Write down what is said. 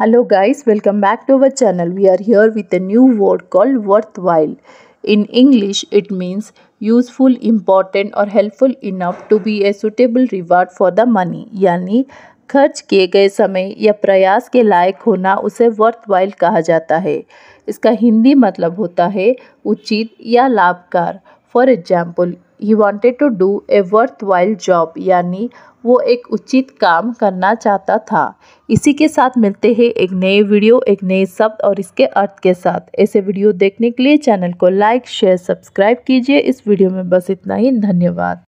hello guys welcome back to our channel we are here with a new word called worthwhile in english it means useful important or helpful enough to be a suitable reward for the money यानी खर्च किए गए समय या प्रयास के लायक होना उसे वर्थवाइल कहा जाता है इसका हिंदी मतलब होता है उचित या लाभकार for example he wanted to do a worthwhile job यानी वो एक उचित काम करना चाहता था इसी के साथ मिलते हैं एक नए वीडियो एक नए शब्द और इसके अर्थ के साथ ऐसे वीडियो देखने के लिए चैनल को लाइक शेयर सब्सक्राइब कीजिए इस वीडियो में बस इतना ही धन्यवाद